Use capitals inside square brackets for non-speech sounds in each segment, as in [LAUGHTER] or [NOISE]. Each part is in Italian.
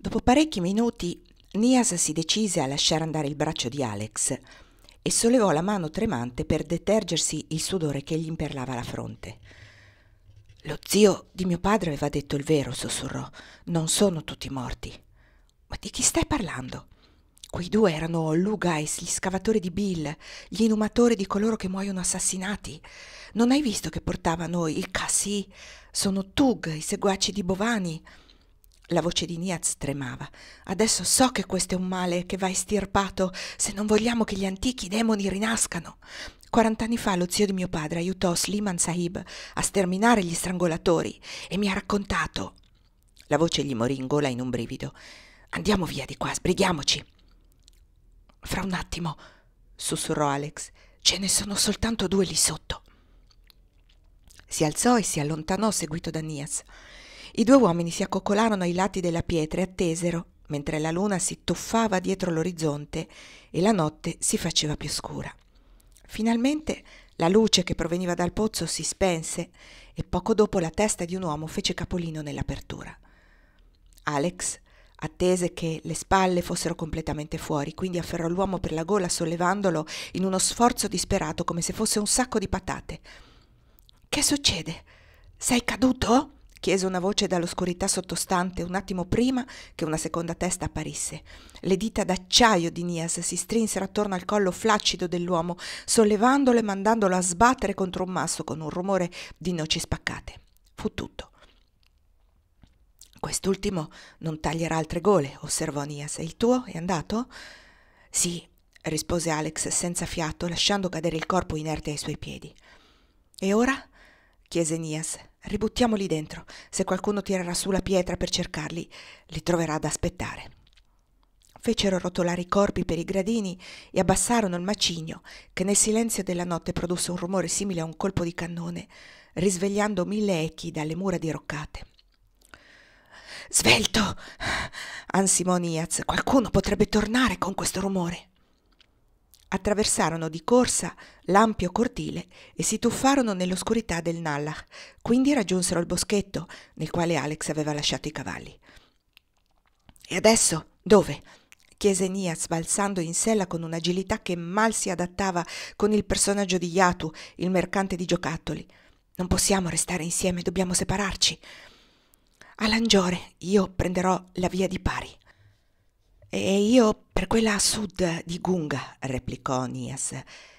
Dopo parecchi minuti, Nias si decise a lasciare andare il braccio di Alex e sollevò la mano tremante per detergersi il sudore che gli imperlava la fronte. Lo zio di mio padre aveva detto il vero, sussurrò. Non sono tutti morti. Ma di chi stai parlando? Quei due erano Lugais, gli scavatori di Bill, gli inumatori di coloro che muoiono assassinati. Non hai visto che portavano il Cassi? Sono Tug, i seguaci di Bovani. La voce di Niaz tremava. Adesso so che questo è un male che va estirpato se non vogliamo che gli antichi demoni rinascano. Quarant'anni fa lo zio di mio padre aiutò Sliman Sahib a sterminare gli strangolatori e mi ha raccontato. La voce gli morì in gola in un brivido. Andiamo via di qua, sbrighiamoci. Fra un attimo, sussurrò Alex, ce ne sono soltanto due lì sotto. Si alzò e si allontanò seguito da Niaz. I due uomini si accoccolarono ai lati della pietra e attesero, mentre la luna si tuffava dietro l'orizzonte e la notte si faceva più scura. Finalmente la luce che proveniva dal pozzo si spense e poco dopo la testa di un uomo fece capolino nell'apertura. Alex attese che le spalle fossero completamente fuori, quindi afferrò l'uomo per la gola sollevandolo in uno sforzo disperato come se fosse un sacco di patate. Che succede? Sei caduto? chiese una voce dall'oscurità sottostante un attimo prima che una seconda testa apparisse. Le dita d'acciaio di Nias si strinsero attorno al collo flaccido dell'uomo, sollevandolo e mandandolo a sbattere contro un masso con un rumore di noci spaccate. Fu tutto. Quest'ultimo non taglierà altre gole, osservò Nias. E il tuo è andato? Sì, rispose Alex senza fiato, lasciando cadere il corpo inerte ai suoi piedi. E ora? chiese Nias. Ributtiamoli dentro. Se qualcuno tirerà su la pietra per cercarli, li troverà ad aspettare. Fecero rotolare i corpi per i gradini e abbassarono il macigno, che nel silenzio della notte produsse un rumore simile a un colpo di cannone, risvegliando mille echi dalle mura diroccate. Svelto! ansimò Niaz, qualcuno potrebbe tornare con questo rumore attraversarono di corsa l'ampio cortile e si tuffarono nell'oscurità del Nallach, quindi raggiunsero il boschetto nel quale Alex aveva lasciato i cavalli. E adesso dove? chiese Nias balzando in sella con un'agilità che mal si adattava con il personaggio di Yatu, il mercante di giocattoli. Non possiamo restare insieme, dobbiamo separarci. A Langiore io prenderò la via di pari. E io per quella a sud di Gunga, replicò Nias.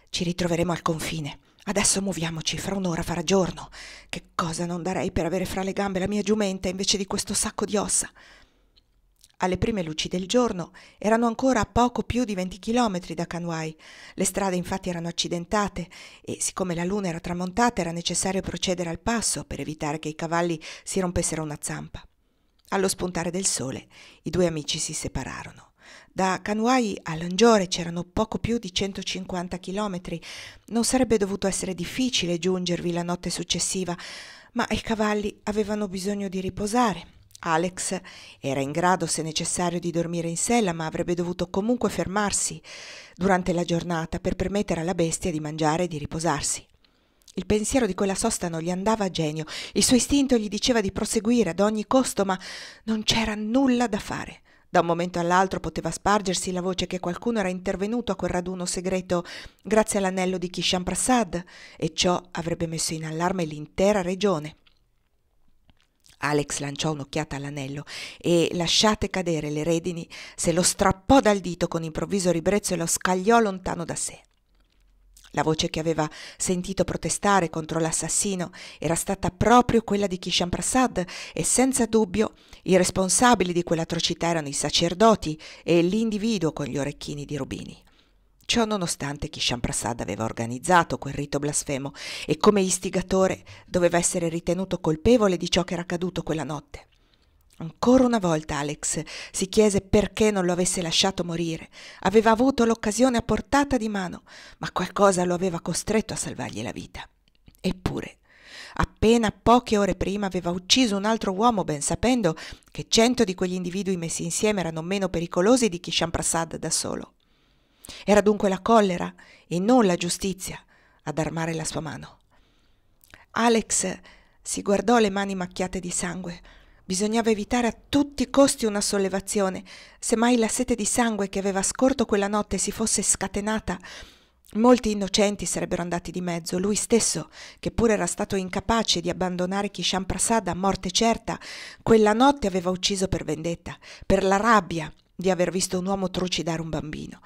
Ci ritroveremo al confine. Adesso muoviamoci, fra un'ora farà giorno. Che cosa non darei per avere fra le gambe la mia giumenta invece di questo sacco di ossa? Alle prime luci del giorno erano ancora a poco più di 20 chilometri da Kanwai. Le strade infatti erano accidentate e siccome la luna era tramontata era necessario procedere al passo per evitare che i cavalli si rompessero una zampa. Allo spuntare del sole i due amici si separarono. Da Kanwai a Langiore c'erano poco più di 150 chilometri. Non sarebbe dovuto essere difficile giungervi la notte successiva, ma i cavalli avevano bisogno di riposare. Alex era in grado, se necessario, di dormire in sella, ma avrebbe dovuto comunque fermarsi durante la giornata per permettere alla bestia di mangiare e di riposarsi. Il pensiero di quella sosta non gli andava a genio, il suo istinto gli diceva di proseguire ad ogni costo, ma non c'era nulla da fare. Da un momento all'altro poteva spargersi la voce che qualcuno era intervenuto a quel raduno segreto grazie all'anello di Kishan Prasad e ciò avrebbe messo in allarme l'intera regione. Alex lanciò un'occhiata all'anello e, lasciate cadere le redini, se lo strappò dal dito con improvviso ribrezzo e lo scagliò lontano da sé. La voce che aveva sentito protestare contro l'assassino era stata proprio quella di Kishan Prasad e senza dubbio i responsabili di quell'atrocità erano i sacerdoti e l'individuo con gli orecchini di rubini. Ciò nonostante Kishan Prasad aveva organizzato quel rito blasfemo e come istigatore doveva essere ritenuto colpevole di ciò che era accaduto quella notte. Ancora una volta Alex si chiese perché non lo avesse lasciato morire. Aveva avuto l'occasione a portata di mano, ma qualcosa lo aveva costretto a salvargli la vita. Eppure, appena poche ore prima aveva ucciso un altro uomo, ben sapendo che cento di quegli individui messi insieme erano meno pericolosi di Kishan Prasad da solo. Era dunque la collera e non la giustizia ad armare la sua mano. Alex si guardò le mani macchiate di sangue Bisognava evitare a tutti i costi una sollevazione. Se mai la sete di sangue che aveva scorto quella notte si fosse scatenata, molti innocenti sarebbero andati di mezzo. Lui stesso, che pure era stato incapace di abbandonare Kishan Prasad a morte certa, quella notte aveva ucciso per vendetta, per la rabbia di aver visto un uomo trucidare un bambino.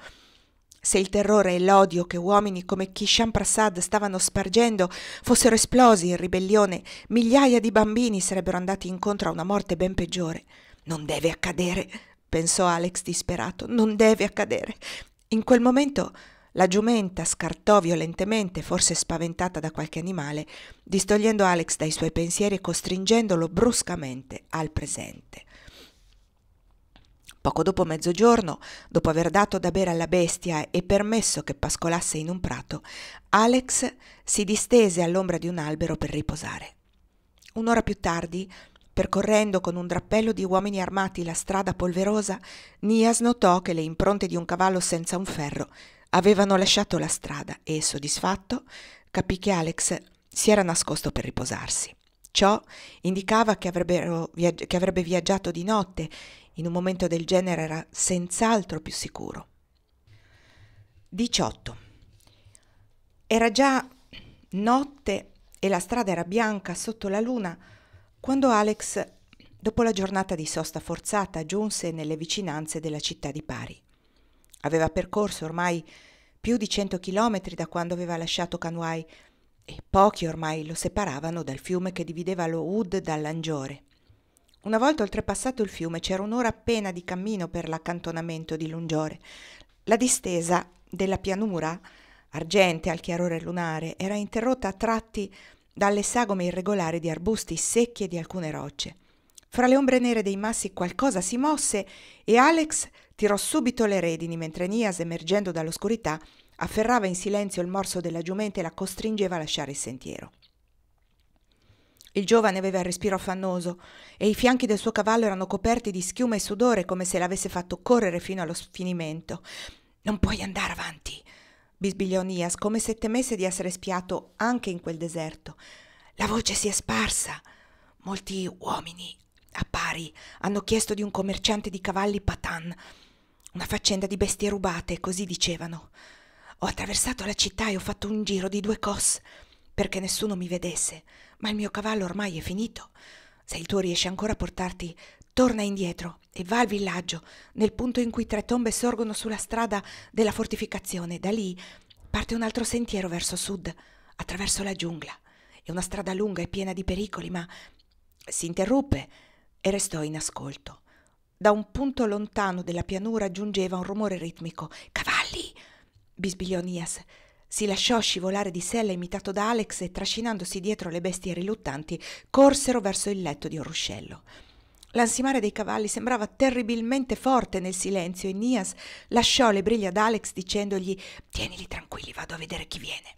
Se il terrore e l'odio che uomini come Kishan Prasad stavano spargendo fossero esplosi in ribellione, migliaia di bambini sarebbero andati incontro a una morte ben peggiore. Non deve accadere, pensò Alex disperato, non deve accadere. In quel momento la giumenta scartò violentemente, forse spaventata da qualche animale, distogliendo Alex dai suoi pensieri e costringendolo bruscamente al presente. Poco dopo mezzogiorno, dopo aver dato da bere alla bestia e permesso che pascolasse in un prato, Alex si distese all'ombra di un albero per riposare. Un'ora più tardi, percorrendo con un drappello di uomini armati la strada polverosa, Nias notò che le impronte di un cavallo senza un ferro avevano lasciato la strada e, soddisfatto, capì che Alex si era nascosto per riposarsi. Ciò indicava che, che, avrebbe viaggiato di notte in un momento del genere era senz'altro più sicuro. 18. Era già notte e la strada era bianca sotto la luna quando Alex, dopo la giornata di sosta forzata, giunse nelle vicinanze della città di Pari. Aveva percorso ormai più di 100 chilometri da quando aveva lasciato Canuai e pochi ormai lo separavano dal fiume che divideva lo Ud dall'Angiore. Una volta oltrepassato il fiume c'era un'ora appena di cammino per l'accantonamento di Lungiore. La distesa della pianura, argentea al chiarore lunare, era interrotta a tratti dalle sagome irregolari di arbusti secchi e di alcune rocce. Fra le ombre nere dei massi qualcosa si mosse e Alex tirò subito le redini mentre Nias, emergendo dall'oscurità, afferrava in silenzio il morso della giumenta e la costringeva a lasciare il sentiero. Il giovane aveva il respiro affannoso e i fianchi del suo cavallo erano coperti di schiuma e sudore come se l'avesse fatto correre fino allo sfinimento. Non puoi andare avanti, bisbigliò Nias, come se temesse di essere spiato anche in quel deserto. La voce si è sparsa. Molti uomini a pari hanno chiesto di un commerciante di cavalli Patan. Una faccenda di bestie rubate, così dicevano. Ho attraversato la città e ho fatto un giro di due cos perché nessuno mi vedesse, ma il mio cavallo ormai è finito. Se il tuo riesce ancora a portarti, torna indietro e va al villaggio, nel punto in cui tre tombe sorgono sulla strada della fortificazione. Da lì parte un altro sentiero verso sud, attraverso la giungla. È una strada lunga e piena di pericoli, ma si interruppe e restò in ascolto. Da un punto lontano della pianura giungeva un rumore ritmico. Cavalli! bisbigliò Nias si lasciò scivolare di sella imitato da Alex e trascinandosi dietro le bestie riluttanti corsero verso il letto di un ruscello. L'ansimare dei cavalli sembrava terribilmente forte nel silenzio e Nias lasciò le briglie ad Alex dicendogli Tienili tranquilli, vado a vedere chi viene.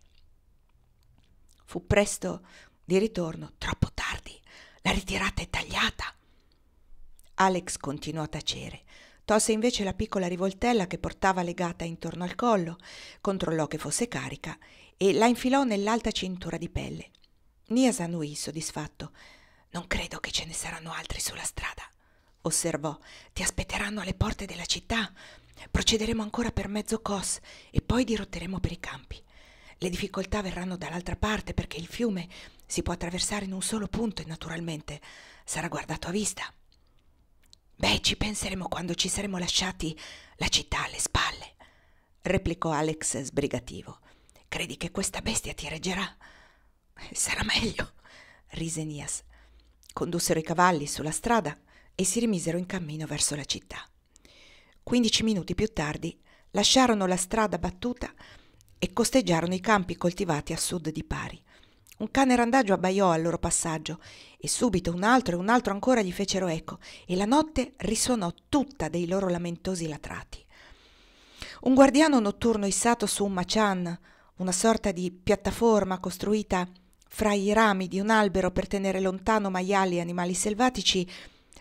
Fu presto di ritorno, troppo tardi. La ritirata è tagliata. Alex continuò a tacere. Tolse invece la piccola rivoltella che portava legata intorno al collo, controllò che fosse carica e la infilò nell'alta cintura di pelle. Nias annuì soddisfatto. Non credo che ce ne saranno altri sulla strada, osservò. Ti aspetteranno alle porte della città. Procederemo ancora per mezzo Cos e poi dirotteremo per i campi. Le difficoltà verranno dall'altra parte perché il fiume si può attraversare in un solo punto e naturalmente sarà guardato a vista. Beh, ci penseremo quando ci saremo lasciati la città alle spalle, replicò Alex sbrigativo. Credi che questa bestia ti reggerà? Sarà meglio, rise Nias. Condussero i cavalli sulla strada e si rimisero in cammino verso la città. Quindici minuti più tardi lasciarono la strada battuta e costeggiarono i campi coltivati a sud di Pari. Un cane randagio abbaiò al loro passaggio e subito un altro e un altro ancora gli fecero eco e la notte risuonò tutta dei loro lamentosi latrati. Un guardiano notturno issato su un macian, una sorta di piattaforma costruita fra i rami di un albero per tenere lontano maiali e animali selvatici,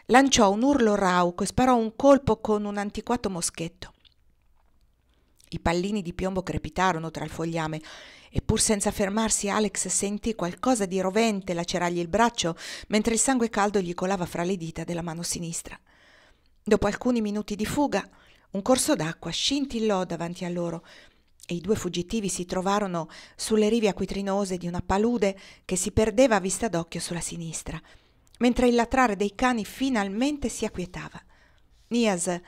lanciò un urlo rauco e sparò un colpo con un antiquato moschetto. I pallini di piombo crepitarono tra il fogliame e pur senza fermarsi Alex sentì qualcosa di rovente lacerargli il braccio mentre il sangue caldo gli colava fra le dita della mano sinistra. Dopo alcuni minuti di fuga, un corso d'acqua scintillò davanti a loro e i due fuggitivi si trovarono sulle rive acquitrinose di una palude che si perdeva a vista d'occhio sulla sinistra, mentre il latrare dei cani finalmente si acquietava. Nias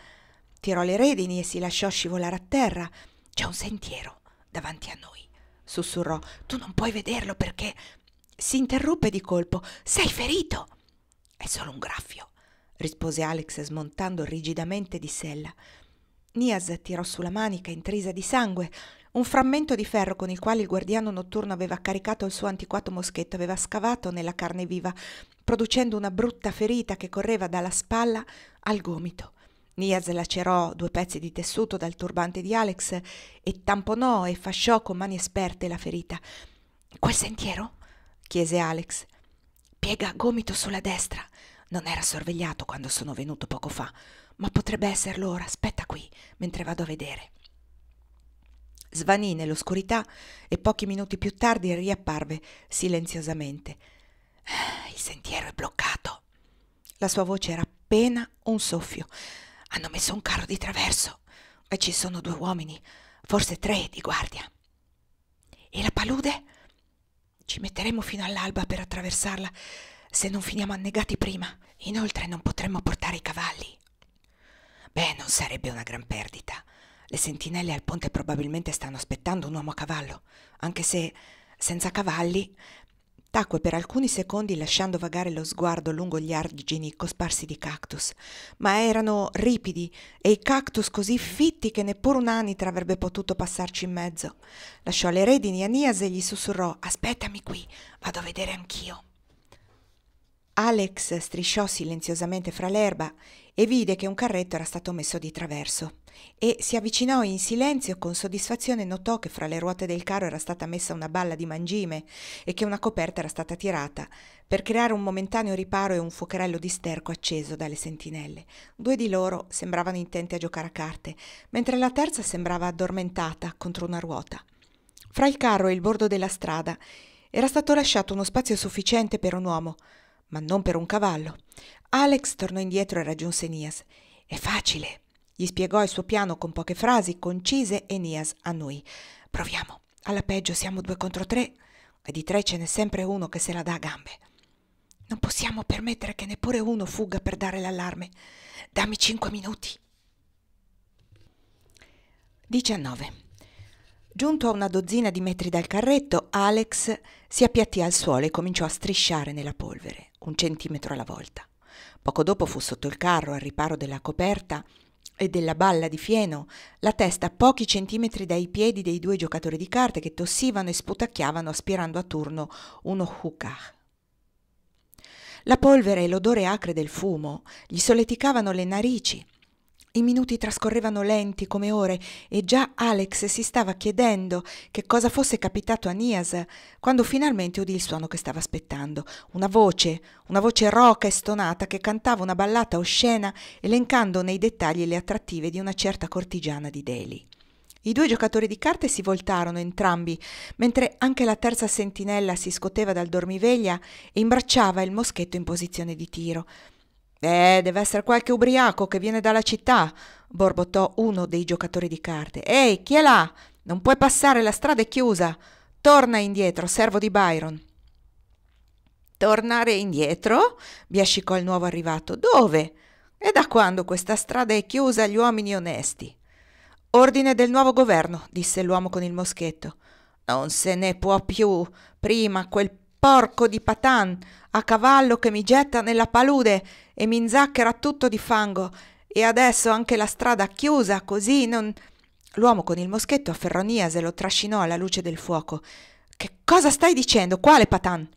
tirò le redini e si lasciò scivolare a terra. C'è un sentiero davanti a noi, sussurrò. Tu non puoi vederlo perché... Si interruppe di colpo. Sei ferito! È solo un graffio, rispose Alex smontando rigidamente di sella. Nias tirò sulla manica intrisa di sangue. Un frammento di ferro con il quale il guardiano notturno aveva caricato il suo antiquato moschetto aveva scavato nella carne viva, producendo una brutta ferita che correva dalla spalla al gomito. Nia lacerò due pezzi di tessuto dal turbante di Alex e tamponò e fasciò con mani esperte la ferita. Quel sentiero? chiese Alex. Piega gomito sulla destra. Non era sorvegliato quando sono venuto poco fa, ma potrebbe esserlo ora. Aspetta qui, mentre vado a vedere. Svanì nell'oscurità e pochi minuti più tardi riapparve silenziosamente. Il sentiero è bloccato. La sua voce era appena un soffio. Hanno messo un carro di traverso e ci sono due uomini, forse tre di guardia. E la palude? Ci metteremo fino all'alba per attraversarla se non finiamo annegati prima. Inoltre non potremmo portare i cavalli. Beh, non sarebbe una gran perdita. Le sentinelle al ponte probabilmente stanno aspettando un uomo a cavallo, anche se senza cavalli Tacque per alcuni secondi lasciando vagare lo sguardo lungo gli argini cosparsi di cactus, ma erano ripidi e i cactus così fitti che neppure un'anitra avrebbe potuto passarci in mezzo. Lasciò le redini a Nias e gli sussurrò Aspettami qui, vado a vedere anch'io. Alex strisciò silenziosamente fra l'erba e vide che un carretto era stato messo di traverso e si avvicinò in silenzio con soddisfazione notò che fra le ruote del carro era stata messa una balla di mangime e che una coperta era stata tirata per creare un momentaneo riparo e un fuocherello di sterco acceso dalle sentinelle. Due di loro sembravano intenti a giocare a carte, mentre la terza sembrava addormentata contro una ruota. Fra il carro e il bordo della strada era stato lasciato uno spazio sufficiente per un uomo, ma non per un cavallo. Alex tornò indietro e raggiunse Nias. È facile, gli spiegò il suo piano con poche frasi concise Enias a noi. Proviamo. Alla peggio siamo due contro tre e di tre ce n'è sempre uno che se la dà a gambe. Non possiamo permettere che neppure uno fugga per dare l'allarme. Dammi cinque minuti. 19. Giunto a una dozzina di metri dal carretto, Alex si appiattì al suolo e cominciò a strisciare nella polvere, un centimetro alla volta. Poco dopo fu sotto il carro, al riparo della coperta, e della balla di fieno, la testa a pochi centimetri dai piedi dei due giocatori di carte che tossivano e sputacchiavano aspirando a turno uno hookah. La polvere e l'odore acre del fumo gli soleticavano le narici i minuti trascorrevano lenti come ore e già Alex si stava chiedendo che cosa fosse capitato a Nias quando finalmente udì il suono che stava aspettando. Una voce, una voce roca e stonata che cantava una ballata oscena elencando nei dettagli le attrattive di una certa cortigiana di Delhi. I due giocatori di carte si voltarono entrambi, mentre anche la terza sentinella si scoteva dal dormiveglia e imbracciava il moschetto in posizione di tiro. Eh, deve essere qualche ubriaco che viene dalla città, borbottò uno dei giocatori di carte. Ehi, chi è là? Non puoi passare, la strada è chiusa. Torna indietro, servo di Byron. Tornare indietro? biascicò il nuovo arrivato. Dove? E da quando questa strada è chiusa agli uomini onesti? Ordine del nuovo governo, disse l'uomo con il moschetto. Non se ne può più. Prima quel Porco di patan, a cavallo che mi getta nella palude e mi inzacchera tutto di fango. E adesso anche la strada chiusa, così non... L'uomo con il moschetto afferrò Niase e lo trascinò alla luce del fuoco. Che cosa stai dicendo? Quale patan?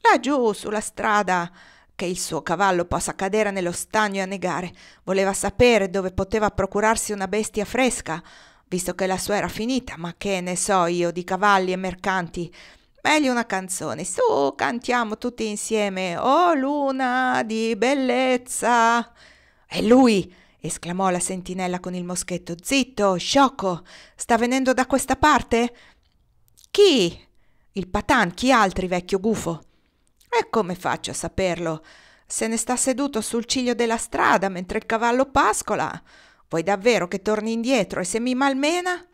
Laggiù, sulla strada, che il suo cavallo possa cadere nello stagno e annegare. Voleva sapere dove poteva procurarsi una bestia fresca, visto che la sua era finita, ma che ne so io di cavalli e mercanti meglio una canzone. Su, cantiamo tutti insieme. Oh luna di bellezza. È lui, esclamò la sentinella con il moschetto. Zitto, sciocco. Sta venendo da questa parte? Chi? Il patan, chi altri, vecchio gufo? E come faccio a saperlo? Se ne sta seduto sul ciglio della strada mentre il cavallo pascola. Vuoi davvero che torni indietro e se mi malmena?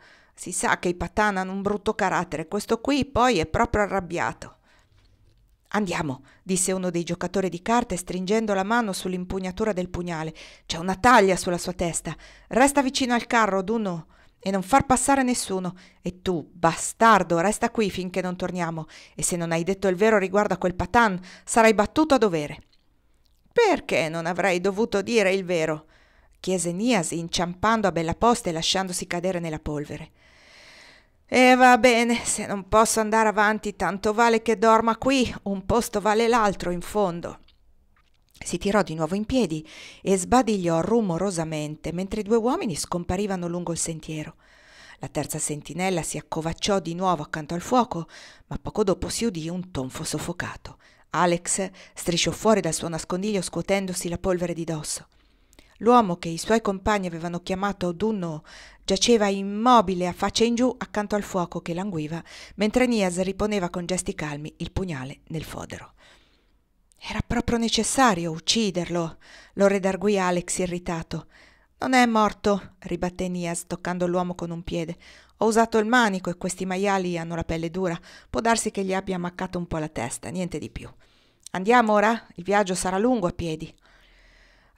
Si sa che i Patan hanno un brutto carattere, questo qui poi è proprio arrabbiato. Andiamo, disse uno dei giocatori di carte stringendo la mano sull'impugnatura del pugnale. C'è una taglia sulla sua testa. Resta vicino al carro, Duno, e non far passare nessuno. E tu, bastardo, resta qui finché non torniamo. E se non hai detto il vero riguardo a quel patan, sarai battuto a dovere. Perché non avrei dovuto dire il vero? chiese Nias inciampando a bella posta e lasciandosi cadere nella polvere. E eh, va bene, se non posso andare avanti, tanto vale che dorma qui, un posto vale l'altro in fondo. Si tirò di nuovo in piedi e sbadigliò rumorosamente mentre i due uomini scomparivano lungo il sentiero. La terza sentinella si accovacciò di nuovo accanto al fuoco, ma poco dopo si udì un tonfo soffocato. Alex strisciò fuori dal suo nascondiglio scuotendosi la polvere di dosso. L'uomo che i suoi compagni avevano chiamato Dunno giaceva immobile a faccia in giù accanto al fuoco che languiva, mentre Nias riponeva con gesti calmi il pugnale nel fodero. Era proprio necessario ucciderlo, lo redarguì Alex irritato. Non è morto, ribatté Nias toccando l'uomo con un piede. Ho usato il manico e questi maiali hanno la pelle dura. Può darsi che gli abbia ammaccato un po' la testa, niente di più. Andiamo ora? Il viaggio sarà lungo a piedi.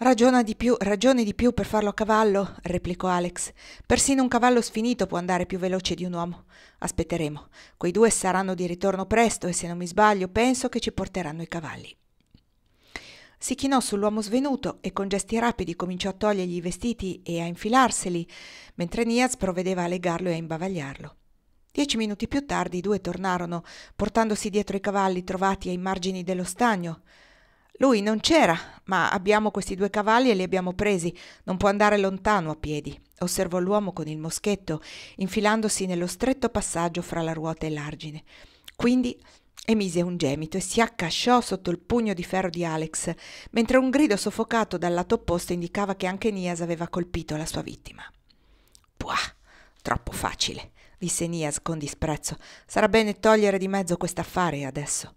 Ragiona di più, ragioni di più per farlo a cavallo, replicò Alex. Persino un cavallo sfinito può andare più veloce di un uomo. Aspetteremo. Quei due saranno di ritorno presto e se non mi sbaglio penso che ci porteranno i cavalli. Si chinò sull'uomo svenuto e con gesti rapidi cominciò a togliergli i vestiti e a infilarseli, mentre Niaz provvedeva a legarlo e a imbavagliarlo. Dieci minuti più tardi i due tornarono, portandosi dietro i cavalli trovati ai margini dello stagno. Lui non c'era, ma abbiamo questi due cavalli e li abbiamo presi. Non può andare lontano a piedi, osservò l'uomo con il moschetto, infilandosi nello stretto passaggio fra la ruota e l'argine. Quindi emise un gemito e si accasciò sotto il pugno di ferro di Alex, mentre un grido soffocato dal lato opposto indicava che anche Nias aveva colpito la sua vittima. Puah, troppo facile, disse Nias con disprezzo. Sarà bene togliere di mezzo quest'affare adesso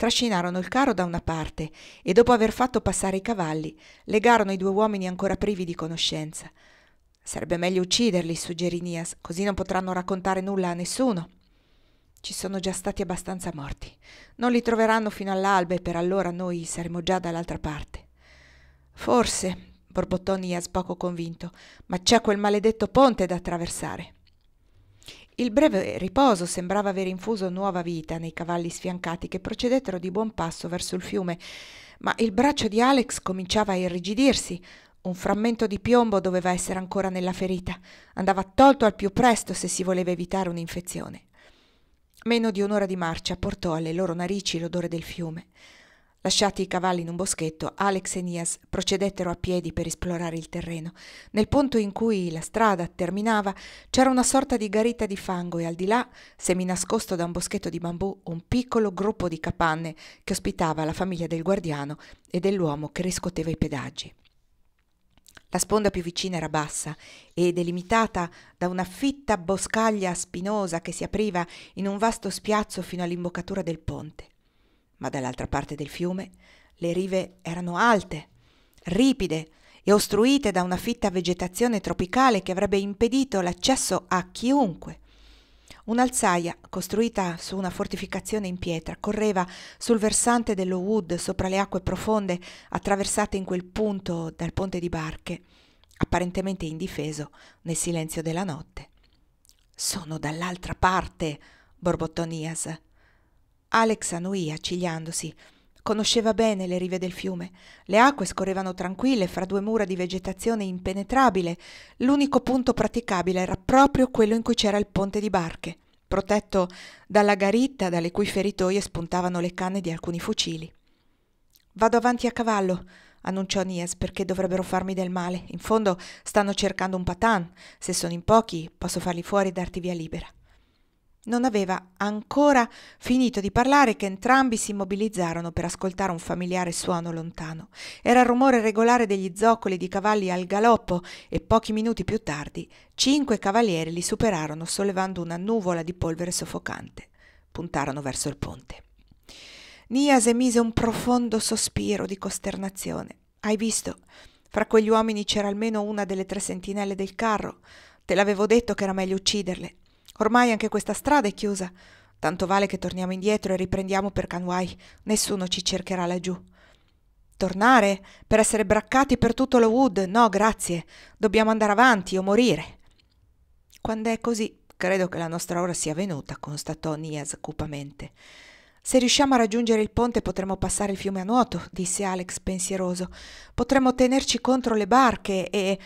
trascinarono il carro da una parte e dopo aver fatto passare i cavalli, legarono i due uomini ancora privi di conoscenza. Sarebbe meglio ucciderli, suggerì Nias, così non potranno raccontare nulla a nessuno. Ci sono già stati abbastanza morti. Non li troveranno fino all'alba e per allora noi saremo già dall'altra parte. Forse, borbottò Nias poco convinto, ma c'è quel maledetto ponte da attraversare. Il breve riposo sembrava aver infuso nuova vita nei cavalli sfiancati che procedettero di buon passo verso il fiume, ma il braccio di Alex cominciava a irrigidirsi. Un frammento di piombo doveva essere ancora nella ferita. Andava tolto al più presto se si voleva evitare un'infezione. Meno di un'ora di marcia portò alle loro narici l'odore del fiume. Lasciati i cavalli in un boschetto, Alex e Nias procedettero a piedi per esplorare il terreno. Nel punto in cui la strada terminava c'era una sorta di garita di fango e al di là, seminascosto da un boschetto di bambù, un piccolo gruppo di capanne che ospitava la famiglia del guardiano e dell'uomo che riscoteva i pedaggi. La sponda più vicina era bassa e delimitata da una fitta boscaglia spinosa che si apriva in un vasto spiazzo fino all'imboccatura del ponte ma dall'altra parte del fiume le rive erano alte, ripide e ostruite da una fitta vegetazione tropicale che avrebbe impedito l'accesso a chiunque. Un'alzaia costruita su una fortificazione in pietra correva sul versante dello Wood sopra le acque profonde attraversate in quel punto dal ponte di barche, apparentemente indifeso nel silenzio della notte. Sono dall'altra parte, borbottò Nias. Alex annuì accigliandosi. Conosceva bene le rive del fiume. Le acque scorrevano tranquille fra due mura di vegetazione impenetrabile. L'unico punto praticabile era proprio quello in cui c'era il ponte di barche, protetto dalla garitta dalle cui feritoie spuntavano le canne di alcuni fucili. Vado avanti a cavallo, annunciò Nias, perché dovrebbero farmi del male. In fondo stanno cercando un patan. Se sono in pochi, posso farli fuori e darti via libera. Non aveva ancora finito di parlare che entrambi si mobilizzarono per ascoltare un familiare suono lontano. Era il rumore regolare degli zoccoli di cavalli al galoppo e pochi minuti più tardi cinque cavalieri li superarono sollevando una nuvola di polvere soffocante. Puntarono verso il ponte. Nias emise un profondo sospiro di costernazione. Hai visto? Fra quegli uomini c'era almeno una delle tre sentinelle del carro. Te l'avevo detto che era meglio ucciderle. Ormai anche questa strada è chiusa. Tanto vale che torniamo indietro e riprendiamo per Kanwai. Nessuno ci cercherà laggiù. Tornare? Per essere braccati per tutto lo Wood? No, grazie. Dobbiamo andare avanti o morire. Quando è così, credo che la nostra ora sia venuta, constatò Nias cupamente. Se riusciamo a raggiungere il ponte potremo passare il fiume a nuoto, disse Alex pensieroso. Potremmo tenerci contro le barche e...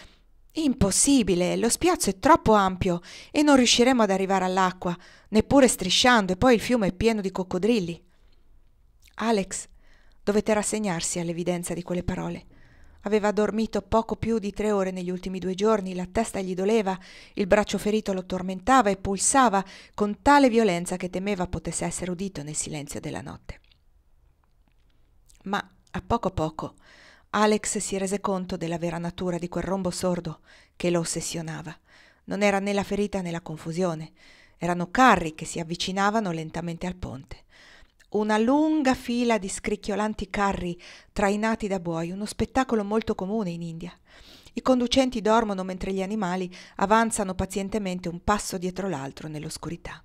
Impossibile, lo spiazzo è troppo ampio e non riusciremo ad arrivare all'acqua, neppure strisciando, e poi il fiume è pieno di coccodrilli. Alex dovette rassegnarsi all'evidenza di quelle parole. Aveva dormito poco più di tre ore negli ultimi due giorni, la testa gli doleva, il braccio ferito lo tormentava e pulsava con tale violenza che temeva potesse essere udito nel silenzio della notte. Ma a poco a poco Alex si rese conto della vera natura di quel rombo sordo che lo ossessionava. Non era né la ferita né la confusione. Erano carri che si avvicinavano lentamente al ponte. Una lunga fila di scricchiolanti carri trainati da buoi, uno spettacolo molto comune in India. I conducenti dormono mentre gli animali avanzano pazientemente un passo dietro l'altro nell'oscurità.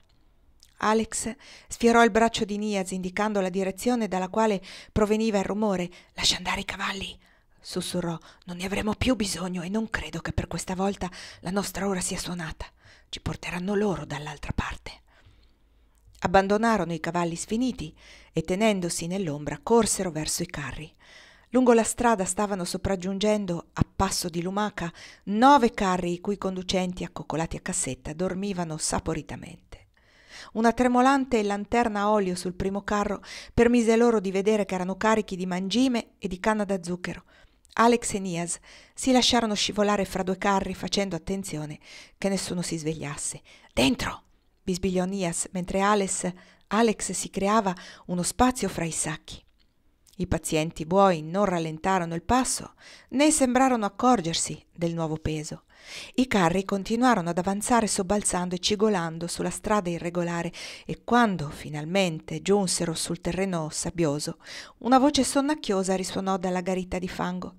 Alex sfiorò il braccio di Niaz indicando la direzione dalla quale proveniva il rumore. Lascia andare i cavalli, sussurrò. Non ne avremo più bisogno e non credo che per questa volta la nostra ora sia suonata. Ci porteranno loro dall'altra parte. Abbandonarono i cavalli sfiniti e tenendosi nell'ombra corsero verso i carri. Lungo la strada stavano sopraggiungendo, a passo di lumaca, nove carri i cui conducenti, accoccolati a cassetta, dormivano saporitamente. Una tremolante lanterna a olio sul primo carro permise loro di vedere che erano carichi di mangime e di canna da zucchero. Alex e Nias si lasciarono scivolare fra due carri facendo attenzione che nessuno si svegliasse. Dentro! bisbigliò Nias mentre Alex, Alex si creava uno spazio fra i sacchi. I pazienti buoi non rallentarono il passo né sembrarono accorgersi del nuovo peso. I carri continuarono ad avanzare sobbalzando e cigolando sulla strada irregolare e quando finalmente giunsero sul terreno sabbioso, una voce sonnacchiosa risuonò dalla garita di fango.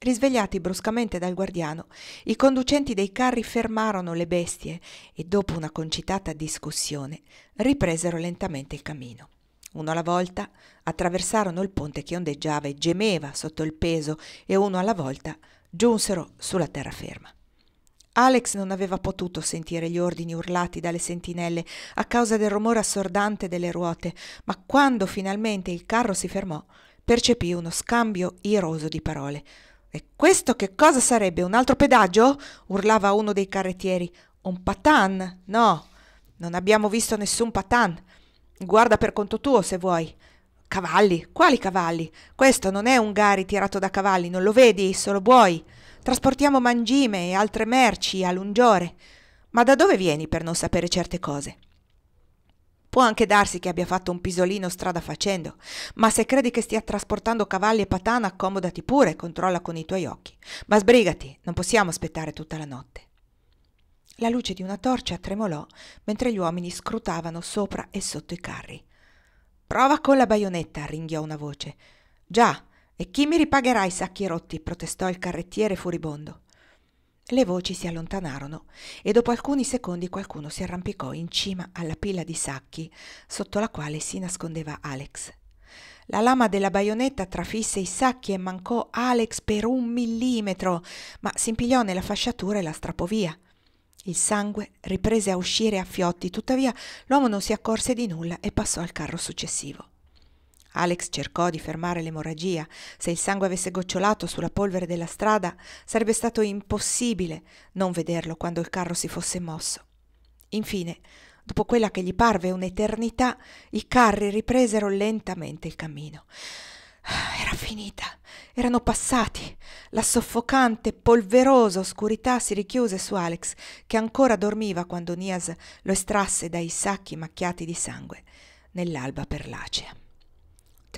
Risvegliati bruscamente dal guardiano, i conducenti dei carri fermarono le bestie e dopo una concitata discussione ripresero lentamente il cammino. Uno alla volta attraversarono il ponte che ondeggiava e gemeva sotto il peso e uno alla volta giunsero sulla terraferma. Alex non aveva potuto sentire gli ordini urlati dalle sentinelle a causa del rumore assordante delle ruote, ma quando finalmente il carro si fermò, percepì uno scambio iroso di parole. E questo che cosa sarebbe? Un altro pedaggio? urlava uno dei carrettieri. Un patan? No, non abbiamo visto nessun patan. Guarda per conto tuo se vuoi. Cavalli? Quali cavalli? Questo non è un gari tirato da cavalli, non lo vedi? Solo buoi. Trasportiamo mangime e altre merci a lungiore. Ma da dove vieni per non sapere certe cose? Può anche darsi che abbia fatto un pisolino strada facendo, ma se credi che stia trasportando cavalli e patana, accomodati pure e controlla con i tuoi occhi. Ma sbrigati, non possiamo aspettare tutta la notte. La luce di una torcia tremolò mentre gli uomini scrutavano sopra e sotto i carri. Prova con la baionetta, ringhiò una voce. Già, e chi mi ripagherà i sacchi rotti? protestò il carrettiere furibondo. Le voci si allontanarono e dopo alcuni secondi qualcuno si arrampicò in cima alla pila di sacchi sotto la quale si nascondeva Alex. La lama della baionetta trafisse i sacchi e mancò Alex per un millimetro, ma si impigliò nella fasciatura e la strappò via. Il sangue riprese a uscire a fiotti, tuttavia l'uomo non si accorse di nulla e passò al carro successivo. Alex cercò di fermare l'emorragia. Se il sangue avesse gocciolato sulla polvere della strada, sarebbe stato impossibile non vederlo quando il carro si fosse mosso. Infine, dopo quella che gli parve un'eternità, i carri ripresero lentamente il cammino. Ah, era finita, erano passati. La soffocante, polverosa oscurità si richiuse su Alex, che ancora dormiva quando Nias lo estrasse dai sacchi macchiati di sangue nell'alba perlacea.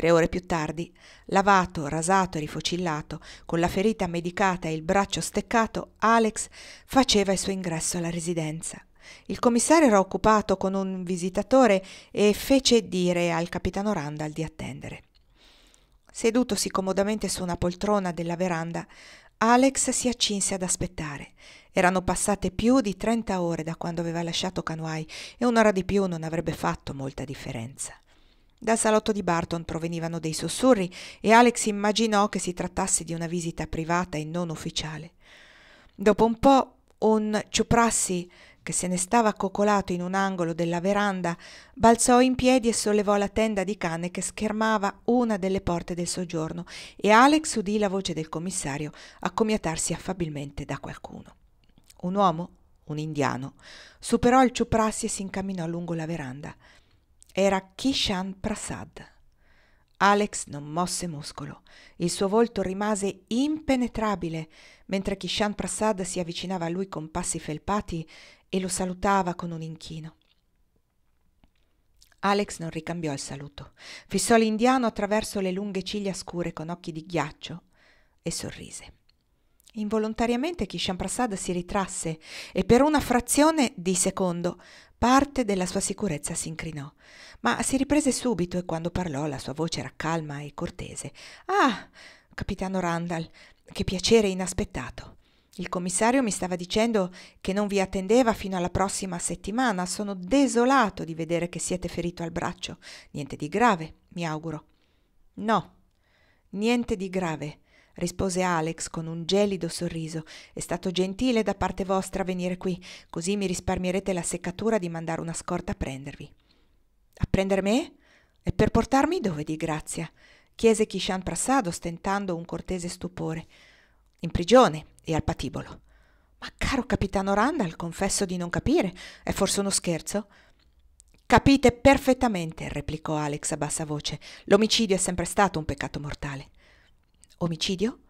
Tre ore più tardi, lavato, rasato e rifocillato, con la ferita medicata e il braccio steccato, Alex faceva il suo ingresso alla residenza. Il commissario era occupato con un visitatore e fece dire al capitano Randall di attendere. Sedutosi comodamente su una poltrona della veranda, Alex si accinse ad aspettare. Erano passate più di 30 ore da quando aveva lasciato Canuai e un'ora di più non avrebbe fatto molta differenza. Dal salotto di Barton provenivano dei sussurri e Alex immaginò che si trattasse di una visita privata e non ufficiale. Dopo un po' un ciuprassi che se ne stava accoccolato in un angolo della veranda, balzò in piedi e sollevò la tenda di cane che schermava una delle porte del soggiorno e Alex udì la voce del commissario accomiatarsi affabilmente da qualcuno. Un uomo, un indiano, superò il ciuprassi e si incamminò lungo la veranda. Era Kishan Prasad. Alex non mosse muscolo. Il suo volto rimase impenetrabile mentre Kishan Prasad si avvicinava a lui con passi felpati e lo salutava con un inchino. Alex non ricambiò il saluto. Fissò l'indiano attraverso le lunghe ciglia scure con occhi di ghiaccio e sorrise. Involontariamente Kishan Prasad si ritrasse e per una frazione di secondo parte della sua sicurezza si incrinò, ma si riprese subito e quando parlò la sua voce era calma e cortese. Ah, capitano Randall, che piacere inaspettato. Il commissario mi stava dicendo che non vi attendeva fino alla prossima settimana. Sono desolato di vedere che siete ferito al braccio. Niente di grave, mi auguro. No, niente di grave rispose Alex con un gelido sorriso. È stato gentile da parte vostra venire qui, così mi risparmierete la seccatura di mandare una scorta a prendervi. A prender me? E per portarmi dove di grazia? chiese Kishan Prasad ostentando un cortese stupore. In prigione e al patibolo. Ma caro capitano Randall, confesso di non capire. È forse uno scherzo? Capite perfettamente, replicò Alex a bassa voce. L'omicidio è sempre stato un peccato mortale. Omicidio?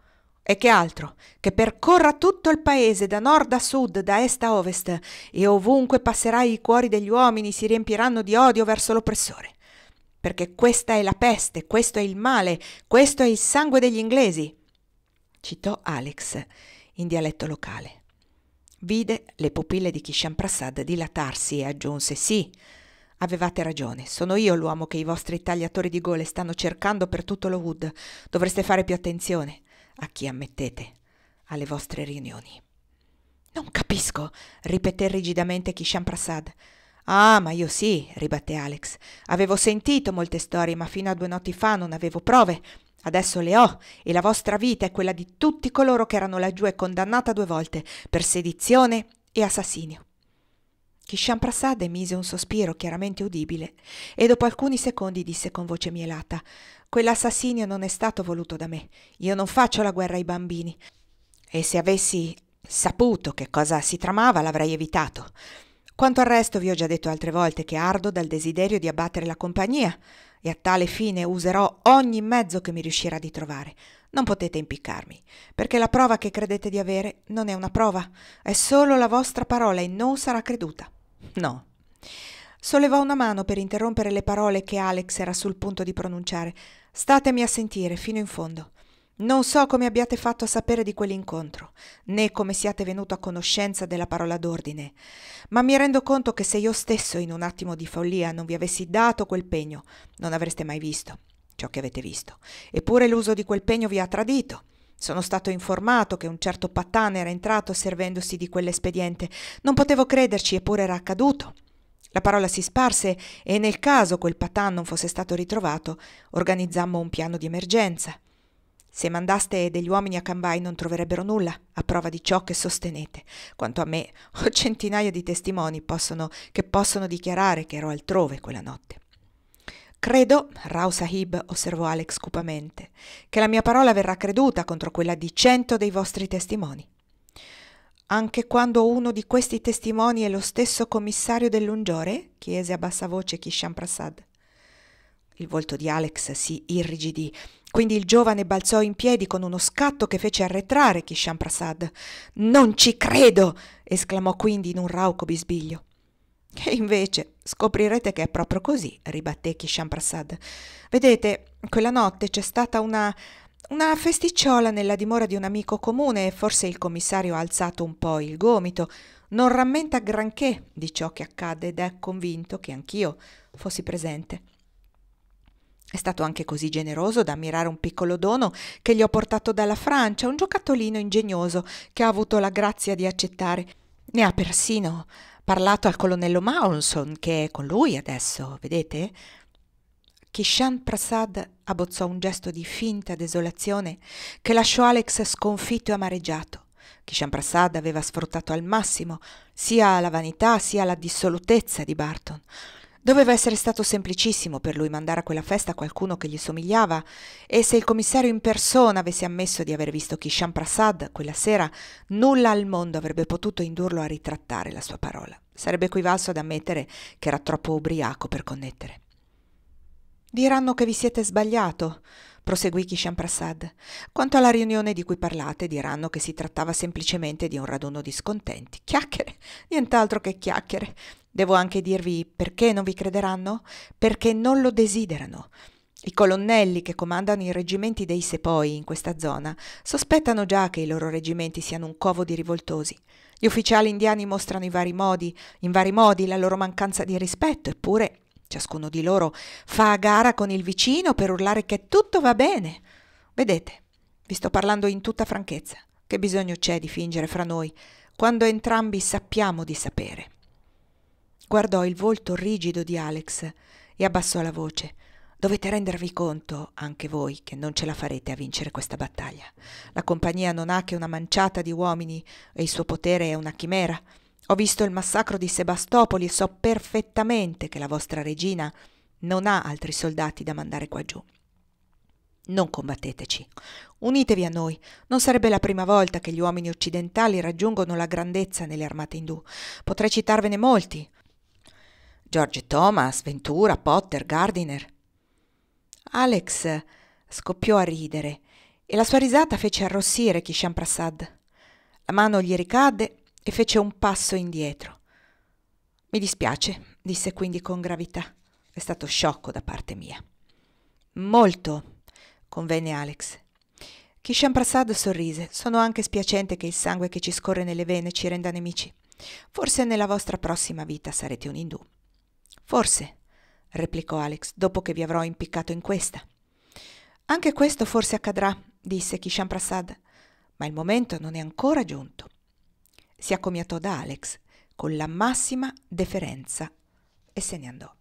E che altro? Che percorra tutto il paese, da nord a sud, da est a ovest, e ovunque passerai i cuori degli uomini si riempiranno di odio verso l'oppressore. Perché questa è la peste, questo è il male, questo è il sangue degli inglesi. Citò Alex in dialetto locale. Vide le pupille di Kishan Prasad dilatarsi e aggiunse sì, Avevate ragione, sono io l'uomo che i vostri tagliatori di gole stanno cercando per tutto lo Wood. Dovreste fare più attenzione a chi ammettete alle vostre riunioni. Non capisco, ripeté rigidamente Kishan Prasad. Ah, ma io sì, ribatté Alex. Avevo sentito molte storie, ma fino a due notti fa non avevo prove. Adesso le ho, e la vostra vita è quella di tutti coloro che erano laggiù e condannata due volte per sedizione e assassinio. Kishan Prasad emise un sospiro chiaramente udibile e dopo alcuni secondi disse con voce mielata: Quell'assassinio non è stato voluto da me. Io non faccio la guerra ai bambini. E se avessi saputo che cosa si tramava, l'avrei evitato. Quanto al resto, vi ho già detto altre volte che ardo dal desiderio di abbattere la compagnia e a tale fine userò ogni mezzo che mi riuscirà di trovare. Non potete impiccarmi, perché la prova che credete di avere non è una prova, è solo la vostra parola e non sarà creduta. No. Sollevò una mano per interrompere le parole che Alex era sul punto di pronunciare. Statemi a sentire fino in fondo. Non so come abbiate fatto a sapere di quell'incontro, né come siate venuto a conoscenza della parola d'ordine, ma mi rendo conto che se io stesso in un attimo di follia non vi avessi dato quel pegno, non avreste mai visto ciò che avete visto. Eppure l'uso di quel pegno vi ha tradito, sono stato informato che un certo Pattan era entrato servendosi di quell'espediente. Non potevo crederci, eppure era accaduto. La parola si sparse e nel caso quel Pattan non fosse stato ritrovato, organizzammo un piano di emergenza. Se mandaste degli uomini a Cambai non troverebbero nulla, a prova di ciò che sostenete. Quanto a me, [LAUGHS] ho centinaia di testimoni possono, che possono dichiarare che ero altrove quella notte. Credo, Rao Sahib, osservò Alex cupamente, che la mia parola verrà creduta contro quella di cento dei vostri testimoni. Anche quando uno di questi testimoni è lo stesso commissario dell'ungiore? chiese a bassa voce Kishan Prasad. Il volto di Alex si irrigidì, quindi il giovane balzò in piedi con uno scatto che fece arretrare Kishan Prasad. Non ci credo! esclamò quindi in un rauco bisbiglio. E invece scoprirete che è proprio così, ribatté Kishan Prasad. Vedete, quella notte c'è stata una, una festicciola nella dimora di un amico comune e forse il commissario ha alzato un po' il gomito. Non rammenta granché di ciò che accadde ed è convinto che anch'io fossi presente. È stato anche così generoso da ammirare un piccolo dono che gli ho portato dalla Francia, un giocattolino ingegnoso che ha avuto la grazia di accettare. Ne ha persino parlato al colonnello Mounson, che è con lui adesso, vedete? Kishan Prasad abbozzò un gesto di finta desolazione che lasciò Alex sconfitto e amareggiato. Kishan Prasad aveva sfruttato al massimo sia la vanità sia la dissolutezza di Barton. Doveva essere stato semplicissimo per lui mandare a quella festa qualcuno che gli somigliava e se il commissario in persona avesse ammesso di aver visto Kishan Prasad quella sera, nulla al mondo avrebbe potuto indurlo a ritrattare la sua parola. Sarebbe equivalso ad ammettere che era troppo ubriaco per connettere. Diranno che vi siete sbagliato, proseguì Kishan Prasad. Quanto alla riunione di cui parlate, diranno che si trattava semplicemente di un raduno di scontenti. Chiacchiere, nient'altro che chiacchiere. Devo anche dirvi perché non vi crederanno? Perché non lo desiderano. I colonnelli che comandano i reggimenti dei Sepoi in questa zona sospettano già che i loro reggimenti siano un covo di rivoltosi. Gli ufficiali indiani mostrano in vari modi, in vari modi la loro mancanza di rispetto, eppure ciascuno di loro fa a gara con il vicino per urlare che tutto va bene. Vedete, vi sto parlando in tutta franchezza. Che bisogno c'è di fingere fra noi, quando entrambi sappiamo di sapere? Guardò il volto rigido di Alex e abbassò la voce. Dovete rendervi conto, anche voi, che non ce la farete a vincere questa battaglia. La compagnia non ha che una manciata di uomini e il suo potere è una chimera. Ho visto il massacro di Sebastopoli e so perfettamente che la vostra regina non ha altri soldati da mandare qua giù. Non combatteteci. Unitevi a noi. Non sarebbe la prima volta che gli uomini occidentali raggiungono la grandezza nelle armate indù. Potrei citarvene molti. George Thomas, Ventura, Potter, Gardiner. Alex scoppiò a ridere e la sua risata fece arrossire Kishan Prasad. La mano gli ricadde e fece un passo indietro. Mi dispiace, disse quindi con gravità. È stato sciocco da parte mia. Molto, convenne Alex. Kishan Prasad sorrise. Sono anche spiacente che il sangue che ci scorre nelle vene ci renda nemici. Forse nella vostra prossima vita sarete un indù. Forse, replicò Alex, dopo che vi avrò impiccato in questa. Anche questo forse accadrà, disse Kishan Prasad, ma il momento non è ancora giunto. Si accomiatò da Alex con la massima deferenza e se ne andò.